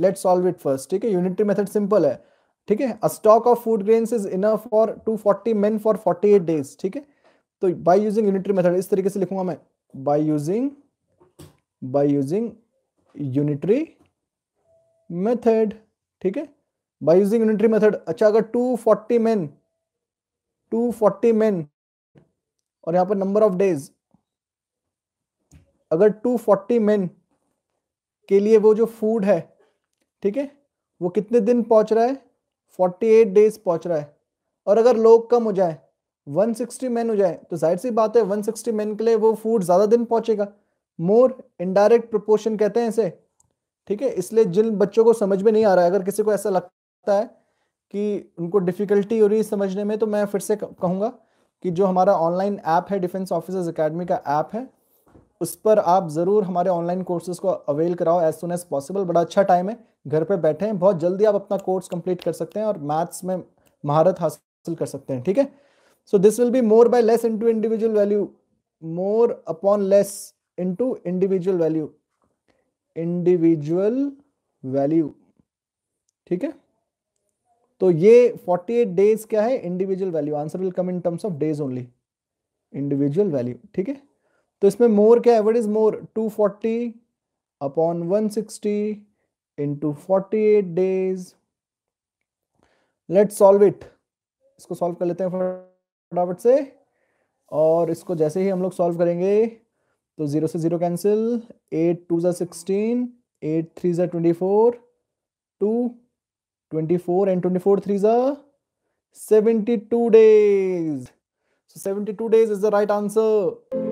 Late solve it first ठीक है unitary method simple है ठीक है a stock of food grains is enough for 240 men for eight days ठीक है तो बाय यूजिंग यूनिटरी मेथड इस तरीके से लिखूंगा मैं by using by using unitary method ठीक है बाय यूजिंग यूनिटरी मेथड अच्छा अगर 240 मेन 240 मेन और यहाँ पर नंबर ऑफ डेज अगर 240 फोर्टी मेन के लिए वो जो फूड है ठीक है वो कितने दिन पहुंच रहा है 48 डेज पहुंच रहा है और अगर लोग कम हो जाए 160 सिक्सटी मैन हो जाए तो जाहिर सी बात है 160 सिक्सटी मैन के लिए वो फूड ज़्यादा दिन पहुंचेगा मोर इनडायरेक्ट प्रोपोर्शन कहते हैं इसे ठीक है इसलिए जिन बच्चों को समझ में नहीं आ रहा है अगर किसी को ऐसा लगता है कि उनको डिफ़िकल्टी हो रही है समझने में तो मैं फिर से कहूँगा कि जो हमारा ऑनलाइन ऐप है डिफेंस ऑफिसर्स अकेडमी का ऐप है उस पर आप ज़रूर हमारे ऑनलाइन कोर्सेज को अवेल कराओ एज सुन एज पॉसिबल बड़ा अच्छा टाइम है घर पे बैठे हैं बहुत जल्दी आप अपना कोर्स कंप्लीट कर सकते हैं और मैथ्स में महारत हासिल कर सकते हैं ठीक है so this will be more by less into individual value more upon less into individual value individual value ठीक है तो ये 48 डेज क्या है individual value answer will come in terms of days only individual value ठीक है तो इसमें मोर क्या है what is more 240 forty upon one sixty into forty days let solve it इसको सॉल्व कर लेते हैं फटाफट से और इसको जैसे ही हम लोग सॉल्व करेंगे तो जीरो से zero cancel eight two sixteen eight three ज़ा twenty four two 24 and 24 threes are 72 days. So 72 days is the right answer.